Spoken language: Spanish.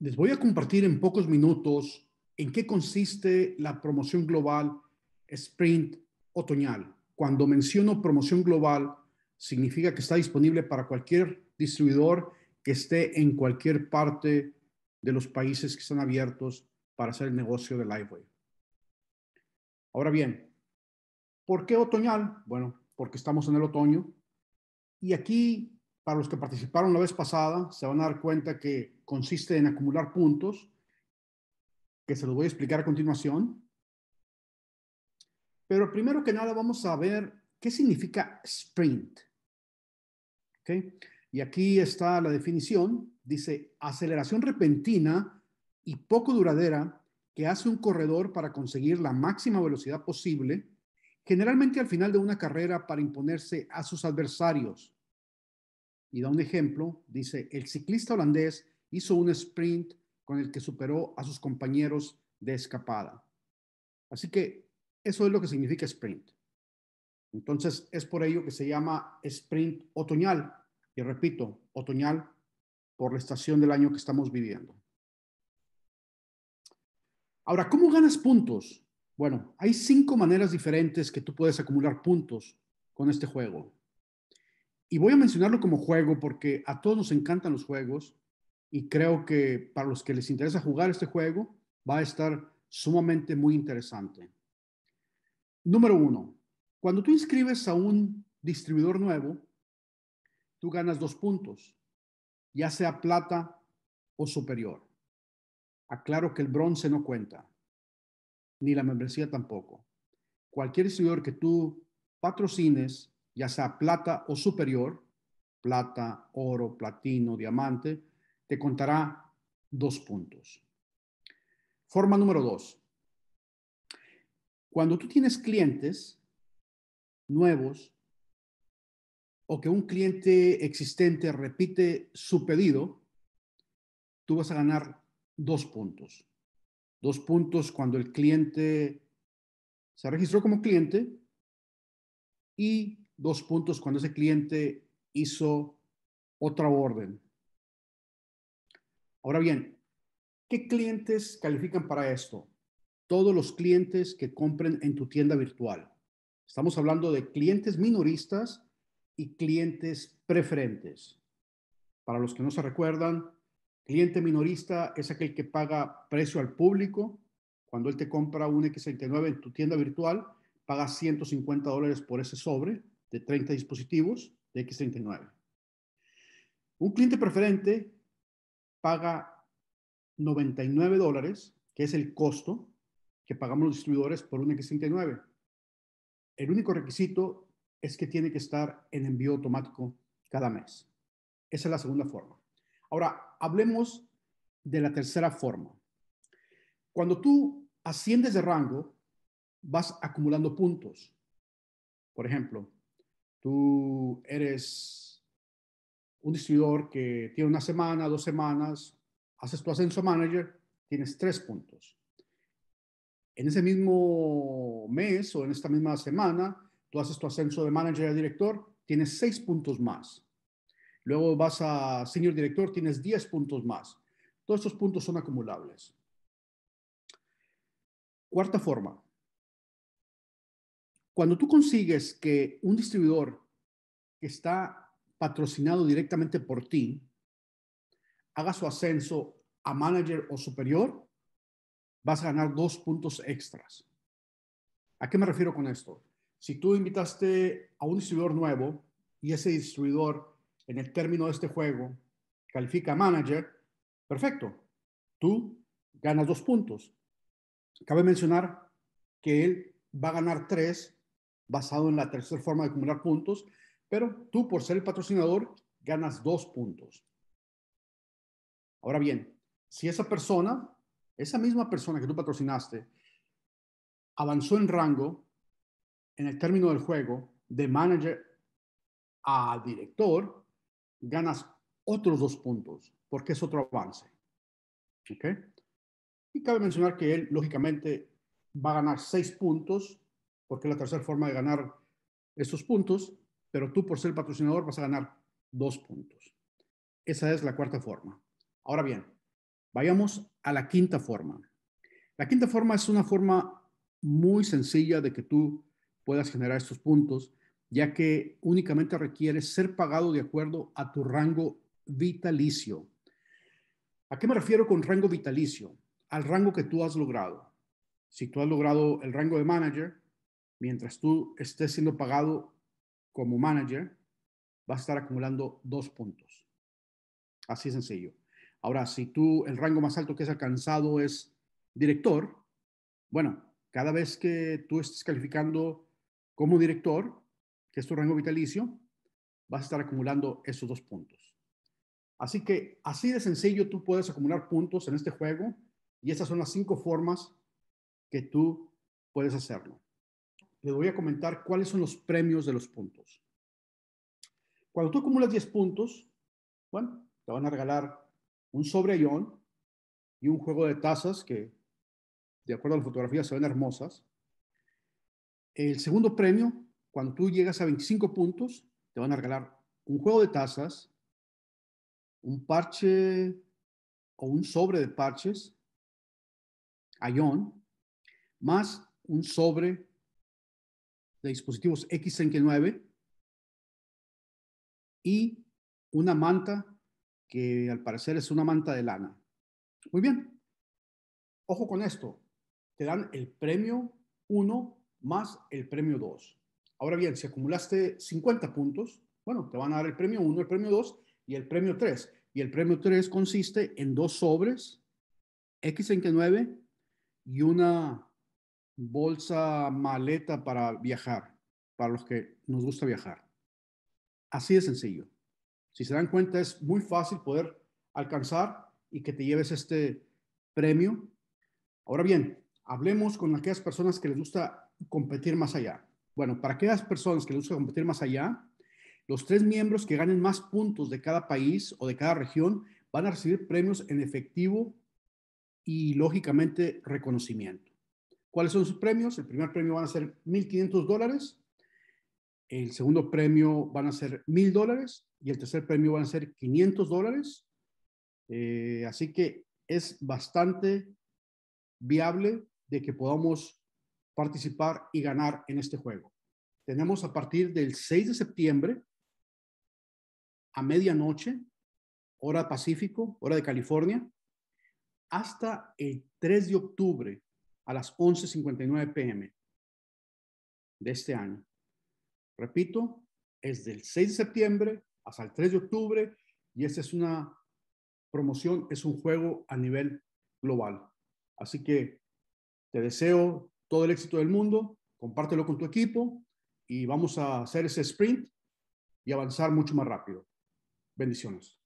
Les voy a compartir en pocos minutos en qué consiste la promoción global Sprint otoñal. Cuando menciono promoción global, significa que está disponible para cualquier distribuidor que esté en cualquier parte de los países que están abiertos para hacer el negocio de Liveway. Ahora bien, ¿por qué otoñal? Bueno, porque estamos en el otoño y aquí para los que participaron la vez pasada, se van a dar cuenta que consiste en acumular puntos, que se los voy a explicar a continuación. Pero primero que nada vamos a ver qué significa sprint. ¿Okay? Y aquí está la definición. Dice aceleración repentina y poco duradera que hace un corredor para conseguir la máxima velocidad posible, generalmente al final de una carrera para imponerse a sus adversarios, y da un ejemplo, dice, el ciclista holandés hizo un sprint con el que superó a sus compañeros de escapada. Así que eso es lo que significa sprint. Entonces, es por ello que se llama sprint otoñal. Y repito, otoñal por la estación del año que estamos viviendo. Ahora, ¿cómo ganas puntos? Bueno, hay cinco maneras diferentes que tú puedes acumular puntos con este juego y voy a mencionarlo como juego porque a todos nos encantan los juegos y creo que para los que les interesa jugar este juego va a estar sumamente muy interesante. Número uno, cuando tú inscribes a un distribuidor nuevo, tú ganas dos puntos, ya sea plata o superior. Aclaro que el bronce no cuenta, ni la membresía tampoco. Cualquier distribuidor que tú patrocines ya sea plata o superior, plata, oro, platino, diamante, te contará dos puntos. Forma número dos. Cuando tú tienes clientes nuevos o que un cliente existente repite su pedido, tú vas a ganar dos puntos. Dos puntos cuando el cliente se registró como cliente y dos puntos cuando ese cliente hizo otra orden. Ahora bien, ¿qué clientes califican para esto? Todos los clientes que compren en tu tienda virtual. Estamos hablando de clientes minoristas y clientes preferentes. Para los que no se recuerdan, cliente minorista es aquel que paga precio al público. Cuando él te compra un X69 en tu tienda virtual, paga 150 dólares por ese sobre de 30 dispositivos de X39. Un cliente preferente paga 99 dólares, que es el costo que pagamos los distribuidores por un X39. El único requisito es que tiene que estar en envío automático cada mes. Esa es la segunda forma. Ahora, hablemos de la tercera forma. Cuando tú asciendes de rango, vas acumulando puntos. Por ejemplo, Tú eres un distribuidor que tiene una semana, dos semanas, haces tu ascenso manager, tienes tres puntos. En ese mismo mes o en esta misma semana, tú haces tu ascenso de manager a director, tienes seis puntos más. Luego vas a senior director, tienes diez puntos más. Todos estos puntos son acumulables. Cuarta forma, cuando tú consigues que un distribuidor que está patrocinado directamente por ti haga su ascenso a manager o superior, vas a ganar dos puntos extras. ¿A qué me refiero con esto? Si tú invitaste a un distribuidor nuevo y ese distribuidor en el término de este juego califica a manager, perfecto, tú ganas dos puntos. Cabe mencionar que él va a ganar tres basado en la tercera forma de acumular puntos, pero tú por ser el patrocinador ganas dos puntos. Ahora bien, si esa persona, esa misma persona que tú patrocinaste, avanzó en rango en el término del juego de manager a director, ganas otros dos puntos, porque es otro avance. Y cabe mencionar que él, lógicamente, va a ganar seis puntos porque es la tercera forma de ganar estos puntos, pero tú por ser patrocinador vas a ganar dos puntos. Esa es la cuarta forma. Ahora bien, vayamos a la quinta forma. La quinta forma es una forma muy sencilla de que tú puedas generar estos puntos, ya que únicamente requiere ser pagado de acuerdo a tu rango vitalicio. ¿A qué me refiero con rango vitalicio? Al rango que tú has logrado. Si tú has logrado el rango de manager, mientras tú estés siendo pagado como manager, vas a estar acumulando dos puntos. Así de sencillo. Ahora, si tú, el rango más alto que has alcanzado es director, bueno, cada vez que tú estés calificando como director, que es tu rango vitalicio, vas a estar acumulando esos dos puntos. Así que así de sencillo tú puedes acumular puntos en este juego y estas son las cinco formas que tú puedes hacerlo les voy a comentar cuáles son los premios de los puntos. Cuando tú acumulas 10 puntos, bueno, te van a regalar un sobre Ión y un juego de tazas que, de acuerdo a la fotografía, se ven hermosas. El segundo premio, cuando tú llegas a 25 puntos, te van a regalar un juego de tazas, un parche o un sobre de parches, ayón, más un sobre de dispositivos x 9 y una manta que al parecer es una manta de lana. Muy bien. Ojo con esto. Te dan el premio 1 más el premio 2. Ahora bien, si acumulaste 50 puntos, bueno, te van a dar el premio 1, el premio 2 y el premio 3. Y el premio 3 consiste en dos sobres, x 9 y una bolsa, maleta para viajar, para los que nos gusta viajar. Así de sencillo. Si se dan cuenta, es muy fácil poder alcanzar y que te lleves este premio. Ahora bien, hablemos con aquellas personas que les gusta competir más allá. Bueno, para aquellas personas que les gusta competir más allá, los tres miembros que ganen más puntos de cada país o de cada región van a recibir premios en efectivo y lógicamente reconocimiento. ¿Cuáles son sus premios? El primer premio van a ser 1.500 dólares, el segundo premio van a ser 1.000 dólares y el tercer premio van a ser 500 dólares. Eh, así que es bastante viable de que podamos participar y ganar en este juego. Tenemos a partir del 6 de septiembre a medianoche, hora Pacífico, hora de California, hasta el 3 de octubre a las 11.59 pm de este año. Repito, es del 6 de septiembre hasta el 3 de octubre y esta es una promoción, es un juego a nivel global. Así que te deseo todo el éxito del mundo, compártelo con tu equipo y vamos a hacer ese sprint y avanzar mucho más rápido. Bendiciones.